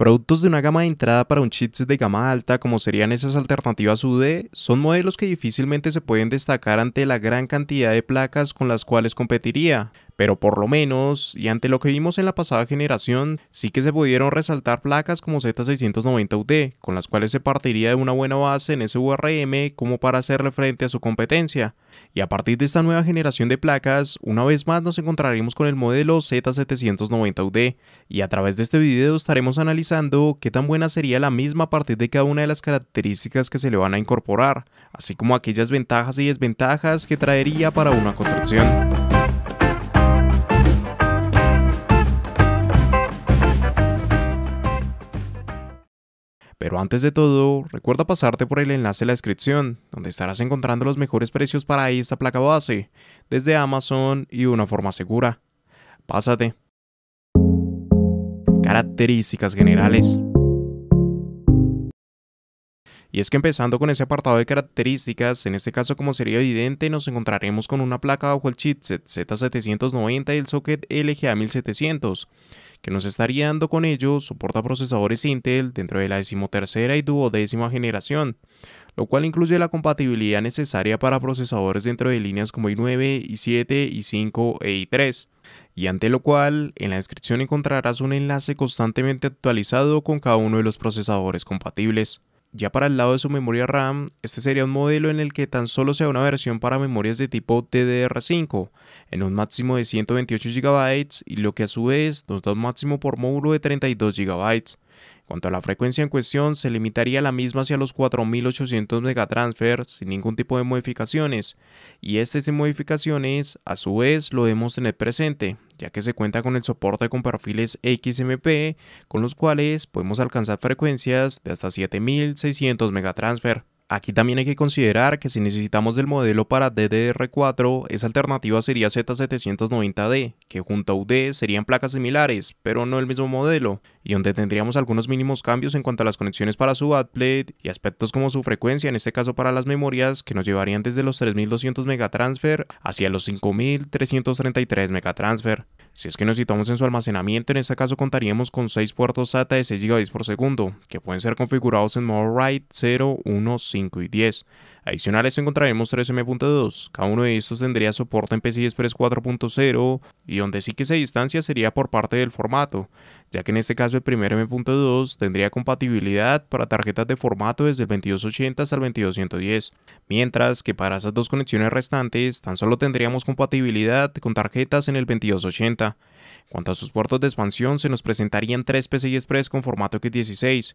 Productos de una gama de entrada para un chipset de gama alta, como serían esas alternativas UD, son modelos que difícilmente se pueden destacar ante la gran cantidad de placas con las cuales competiría pero por lo menos, y ante lo que vimos en la pasada generación, sí que se pudieron resaltar placas como Z690UD, con las cuales se partiría de una buena base en SURM como para hacerle frente a su competencia. Y a partir de esta nueva generación de placas, una vez más nos encontraremos con el modelo Z790UD, y a través de este video estaremos analizando qué tan buena sería la misma a partir de cada una de las características que se le van a incorporar, así como aquellas ventajas y desventajas que traería para una construcción. Pero antes de todo, recuerda pasarte por el enlace en la descripción, donde estarás encontrando los mejores precios para esta placa base, desde Amazon y una forma segura. Pásate. Características generales. Y es que empezando con ese apartado de características, en este caso como sería evidente, nos encontraremos con una placa bajo el chipset Z790 y el socket LGA1700 que nos estaría dando con ello soporta procesadores Intel dentro de la decimotercera y duodécima generación, lo cual incluye la compatibilidad necesaria para procesadores dentro de líneas como i9, i7, i5 e i3, y ante lo cual en la descripción encontrarás un enlace constantemente actualizado con cada uno de los procesadores compatibles. Ya para el lado de su memoria RAM, este sería un modelo en el que tan solo sea una versión para memorias de tipo DDR5, en un máximo de 128 GB y lo que a su vez nos da un máximo por módulo de 32 GB. Cuanto a la frecuencia en cuestión, se limitaría la misma hacia los 4.800 megatransfer sin ningún tipo de modificaciones, y estas modificaciones a su vez lo debemos tener presente, ya que se cuenta con el soporte con perfiles XMP, con los cuales podemos alcanzar frecuencias de hasta 7.600 megatransfer. Aquí también hay que considerar que si necesitamos del modelo para DDR4, esa alternativa sería Z790D, que junto a UD serían placas similares, pero no el mismo modelo, y donde tendríamos algunos mínimos cambios en cuanto a las conexiones para su backplate y aspectos como su frecuencia, en este caso para las memorias, que nos llevarían desde los 3200 megatransfer hacia los 5333 megatransfer. Si es que nos citamos en su almacenamiento, en este caso contaríamos con 6 puertos SATA de 6 GB por segundo, que pueden ser configurados en modo RAID 0, 1, 5 y 10. Adicionales encontraremos 3M.2, cada uno de estos tendría soporte en PCI Express 4.0 y donde sí que se distancia sería por parte del formato ya que en este caso el primer M.2 tendría compatibilidad para tarjetas de formato desde el 2280 hasta el 2210, mientras que para esas dos conexiones restantes tan solo tendríamos compatibilidad con tarjetas en el 2280, cuanto a sus puertos de expansión, se nos presentarían tres PCI Express con formato X16,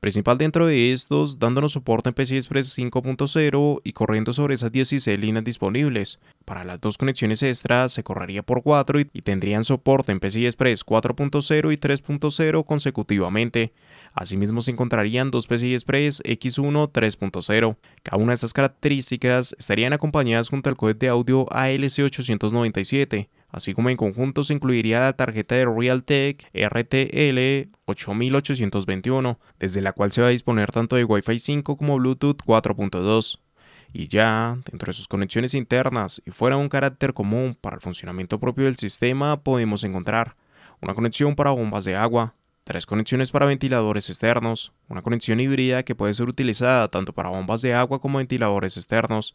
principal dentro de estos dándonos soporte en PCI Express 5.0 y corriendo sobre esas 16 líneas disponibles. Para las dos conexiones extras, se correría por 4 y tendrían soporte en PCI Express 4.0 y 3.0 consecutivamente. Asimismo se encontrarían dos PCI Express X1 3.0. Cada una de esas características estarían acompañadas junto al codec de audio ALC897 Así como en conjunto se incluiría la tarjeta de Realtek RTL 8821, desde la cual se va a disponer tanto de Wi-Fi 5 como Bluetooth 4.2 y ya, dentro de sus conexiones internas y fuera un carácter común para el funcionamiento propio del sistema, podemos encontrar una conexión para bombas de agua, tres conexiones para ventiladores externos, una conexión híbrida que puede ser utilizada tanto para bombas de agua como ventiladores externos,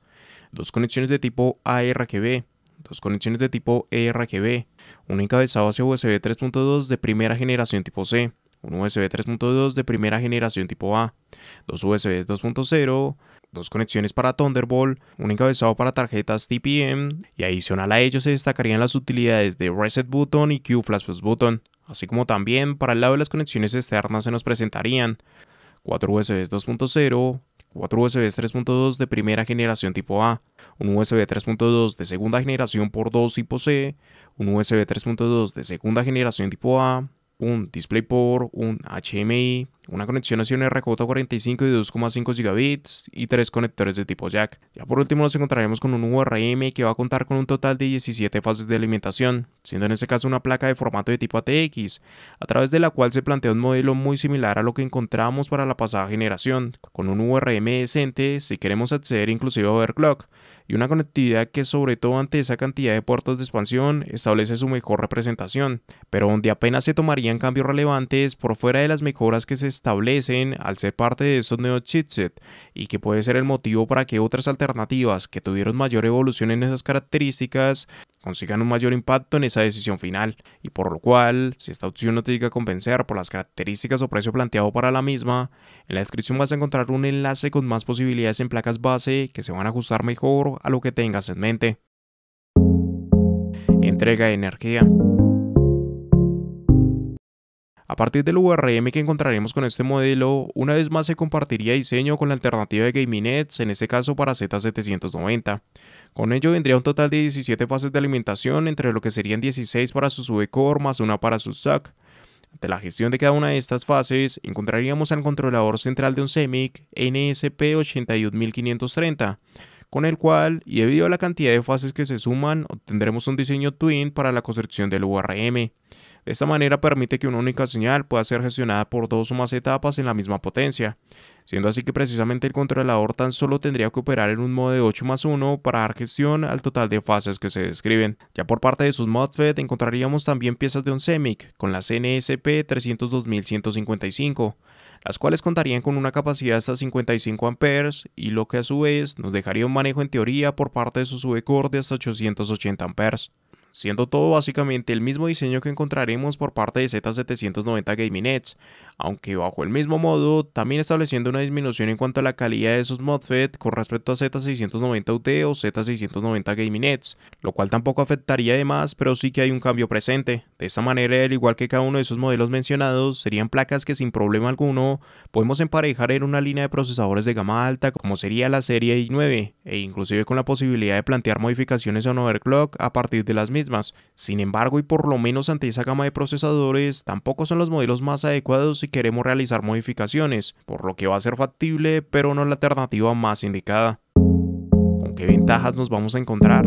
dos conexiones de tipo ARGB, dos conexiones de tipo ERGB, un encabezado hacia USB 3.2 de primera generación tipo C, un USB 3.2 de primera generación tipo A, dos USB 2.0, dos conexiones para Thunderbolt, un encabezado para tarjetas TPM y adicional a ello se destacarían las utilidades de Reset Button y Q Flash Plus Button, así como también para el lado de las conexiones externas se nos presentarían 4 USB 2.0, 4 USB 3.2 de primera generación tipo A, un USB 3.2 de segunda generación por 2 tipo C, un USB 3.2 de segunda generación tipo A, un DisplayPort, un HMI, una conexión hacia un RJ45 de 2,5 gigabits y tres conectores de tipo jack. Ya por último nos encontraremos con un URM que va a contar con un total de 17 fases de alimentación, siendo en este caso una placa de formato de tipo ATX, a través de la cual se plantea un modelo muy similar a lo que encontramos para la pasada generación, con un URM decente si queremos acceder inclusive a overclock, y una conectividad que sobre todo ante esa cantidad de puertos de expansión establece su mejor representación, pero donde apenas se tomarían cambios relevantes por fuera de las mejoras que se establecen al ser parte de estos nuevos chipset y que puede ser el motivo para que otras alternativas que tuvieron mayor evolución en esas características consigan un mayor impacto en esa decisión final, y por lo cual, si esta opción no te llega a compensar por las características o precio planteado para la misma, en la descripción vas a encontrar un enlace con más posibilidades en placas base que se van a ajustar mejor a lo que tengas en mente. Entrega de energía. A partir del URM que encontraremos con este modelo, una vez más se compartiría diseño con la alternativa de Nets, en este caso para Z790. Con ello vendría un total de 17 fases de alimentación, entre lo que serían 16 para su core más una para su SAC. Ante la gestión de cada una de estas fases, encontraríamos al controlador central de un CEMIC NSP81530, con el cual, y debido a la cantidad de fases que se suman, obtendremos un diseño twin para la construcción del URM. De esta manera permite que una única señal pueda ser gestionada por dos o más etapas en la misma potencia, siendo así que precisamente el controlador tan solo tendría que operar en un modo de 8 más 1 para dar gestión al total de fases que se describen. Ya por parte de sus MOSFET encontraríamos también piezas de Onsemic con la NSP 302155, las cuales contarían con una capacidad hasta 55 amperes y lo que a su vez nos dejaría un manejo en teoría por parte de su subcore de hasta 880 amperes siendo todo básicamente el mismo diseño que encontraremos por parte de Z790 Gaming Edge, aunque bajo el mismo modo, también estableciendo una disminución en cuanto a la calidad de esos MOSFET con respecto a Z690UT o Z690 Gaming Nets, lo cual tampoco afectaría además, pero sí que hay un cambio presente. De esta manera, al igual que cada uno de esos modelos mencionados, serían placas que sin problema alguno podemos emparejar en una línea de procesadores de gama alta como sería la serie i9, e inclusive con la posibilidad de plantear modificaciones a un overclock a partir de las mismas. Sin embargo, y por lo menos ante esa gama de procesadores, tampoco son los modelos más adecuados y queremos realizar modificaciones, por lo que va a ser factible, pero no la alternativa más indicada. ¿Con qué ventajas nos vamos a encontrar?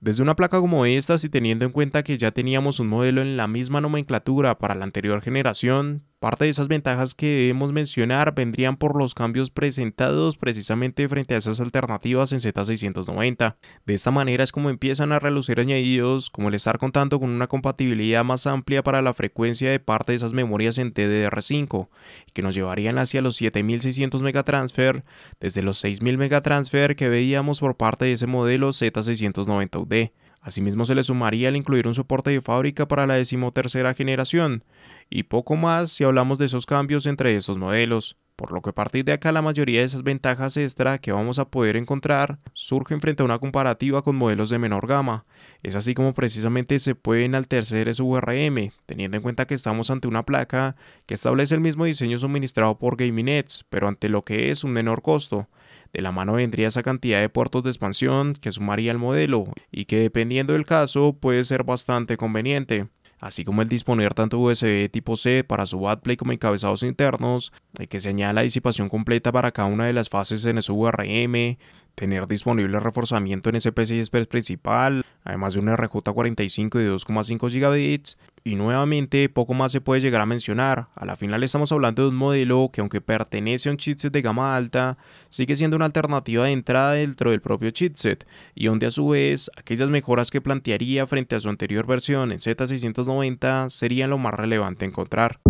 Desde una placa como esta, y teniendo en cuenta que ya teníamos un modelo en la misma nomenclatura para la anterior generación, Parte de esas ventajas que debemos mencionar vendrían por los cambios presentados precisamente frente a esas alternativas en Z690. De esta manera es como empiezan a relucir añadidos como el estar contando con una compatibilidad más amplia para la frecuencia de parte de esas memorias en DDR5, que nos llevarían hacia los 7600 megatransfer desde los 6000 megatransfer que veíamos por parte de ese modelo Z690UD. Asimismo, se le sumaría el incluir un soporte de fábrica para la decimotercera generación, y poco más si hablamos de esos cambios entre esos modelos. Por lo que a partir de acá la mayoría de esas ventajas extra que vamos a poder encontrar surgen frente a una comparativa con modelos de menor gama. Es así como precisamente se puede ese URM, teniendo en cuenta que estamos ante una placa que establece el mismo diseño suministrado por Nets, pero ante lo que es un menor costo. De la mano vendría esa cantidad de puertos de expansión que sumaría el modelo y que dependiendo del caso puede ser bastante conveniente así como el disponer tanto USB tipo C para su play como encabezados internos, hay que señalar la disipación completa para cada una de las fases en su VRM, tener disponible reforzamiento en SPC y Express principal, además de un RJ45 de 2,5 GB y nuevamente poco más se puede llegar a mencionar. A la final estamos hablando de un modelo que aunque pertenece a un chipset de gama alta, sigue siendo una alternativa de entrada dentro del propio chipset y donde a su vez aquellas mejoras que plantearía frente a su anterior versión en Z690 serían lo más relevante encontrar.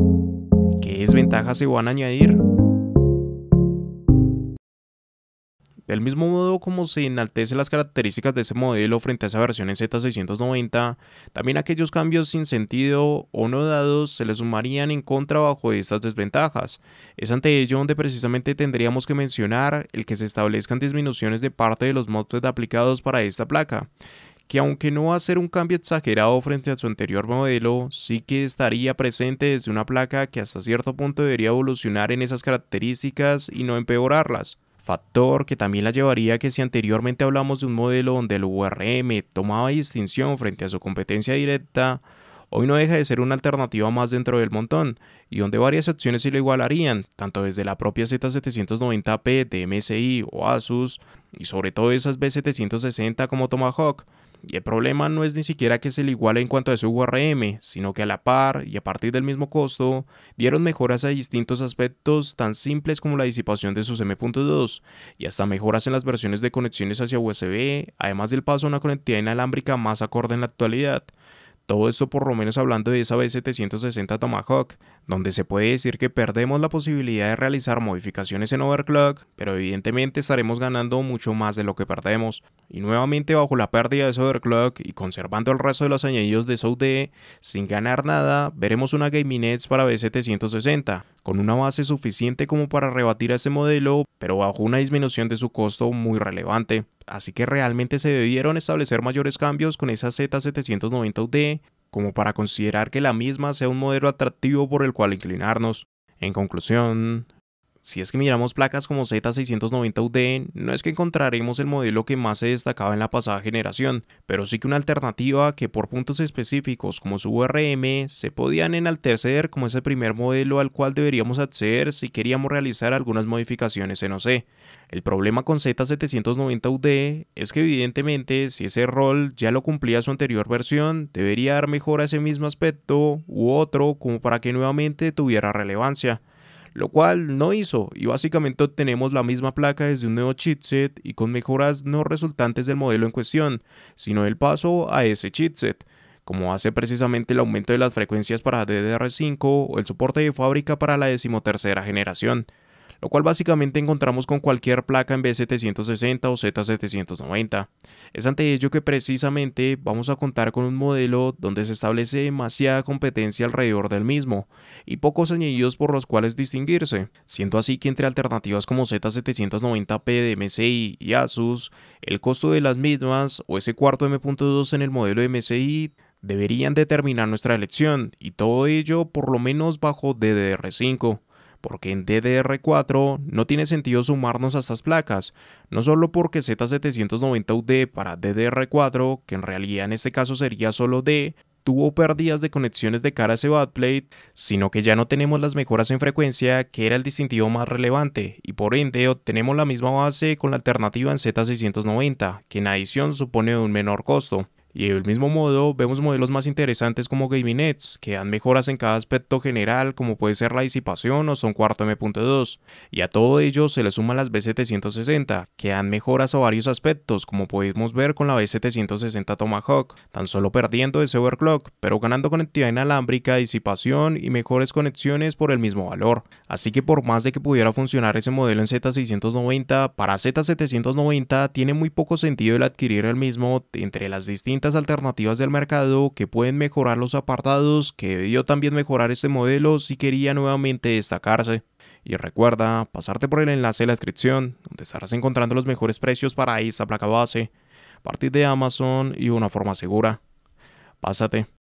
¿Qué desventajas se van a añadir? Del mismo modo como se enaltecen las características de ese modelo frente a esa versión en Z690, también aquellos cambios sin sentido o no dados se le sumarían en contra bajo estas desventajas. Es ante ello donde precisamente tendríamos que mencionar el que se establezcan disminuciones de parte de los motores aplicados para esta placa que aunque no va a ser un cambio exagerado frente a su anterior modelo, sí que estaría presente desde una placa que hasta cierto punto debería evolucionar en esas características y no empeorarlas factor que también la llevaría a que si anteriormente hablamos de un modelo donde el URM tomaba distinción frente a su competencia directa, hoy no deja de ser una alternativa más dentro del montón, y donde varias opciones se lo igualarían, tanto desde la propia Z790P de MSI o Asus, y sobre todo esas B760 como Tomahawk, y el problema no es ni siquiera que se le iguale en cuanto a su URM, sino que a la par y a partir del mismo costo, dieron mejoras a distintos aspectos tan simples como la disipación de sus M.2 y hasta mejoras en las versiones de conexiones hacia USB, además del paso a una conectividad inalámbrica más acorde en la actualidad. Todo esto por lo menos hablando de esa B760 Tomahawk, donde se puede decir que perdemos la posibilidad de realizar modificaciones en overclock, pero evidentemente estaremos ganando mucho más de lo que perdemos. Y nuevamente bajo la pérdida de ese overclock y conservando el resto de los añadidos de SODE, sin ganar nada, veremos una Gaming Gaminets para B760, con una base suficiente como para rebatir a ese modelo, pero bajo una disminución de su costo muy relevante. Así que realmente se debieron establecer mayores cambios con esa Z790D como para considerar que la misma sea un modelo atractivo por el cual inclinarnos. En conclusión, si es que miramos placas como Z690UD, no es que encontraremos el modelo que más se destacaba en la pasada generación, pero sí que una alternativa que por puntos específicos como su URM se podían enaltecer como ese primer modelo al cual deberíamos acceder si queríamos realizar algunas modificaciones en OC. El problema con Z790UD es que evidentemente si ese rol ya lo cumplía su anterior versión, debería dar mejor a ese mismo aspecto u otro como para que nuevamente tuviera relevancia lo cual no hizo y básicamente obtenemos la misma placa desde un nuevo chipset y con mejoras no resultantes del modelo en cuestión, sino el paso a ese chipset como hace precisamente el aumento de las frecuencias para DDR5 o el soporte de fábrica para la decimotercera generación lo cual básicamente encontramos con cualquier placa en B760 o Z790. Es ante ello que precisamente vamos a contar con un modelo donde se establece demasiada competencia alrededor del mismo y pocos añadidos por los cuales distinguirse, siendo así que entre alternativas como Z790P de MSI y Asus, el costo de las mismas o ese cuarto M.2 en el modelo MSI deberían determinar nuestra elección, y todo ello por lo menos bajo DDR5 porque en DDR4 no tiene sentido sumarnos a estas placas, no solo porque Z790UD para DDR4, que en realidad en este caso sería solo D, tuvo pérdidas de conexiones de cara a ese plate, sino que ya no tenemos las mejoras en frecuencia, que era el distintivo más relevante, y por ende obtenemos la misma base con la alternativa en Z690, que en adición supone un menor costo. Y del mismo modo, vemos modelos más interesantes como Gaming Nets, que dan mejoras en cada aspecto general, como puede ser la disipación o son cuarto M.2. Y a todo ello se le suman las B760, que dan mejoras a varios aspectos, como podemos ver con la B760 Tomahawk, tan solo perdiendo ese overclock, pero ganando conectividad inalámbrica, disipación y mejores conexiones por el mismo valor. Así que por más de que pudiera funcionar ese modelo en Z690, para Z790 tiene muy poco sentido el adquirir el mismo entre las distintas alternativas del mercado que pueden mejorar los apartados, que debió también mejorar este modelo si quería nuevamente destacarse. Y recuerda pasarte por el enlace de la descripción, donde estarás encontrando los mejores precios para esta placa base, partir de Amazon y una forma segura. Pásate.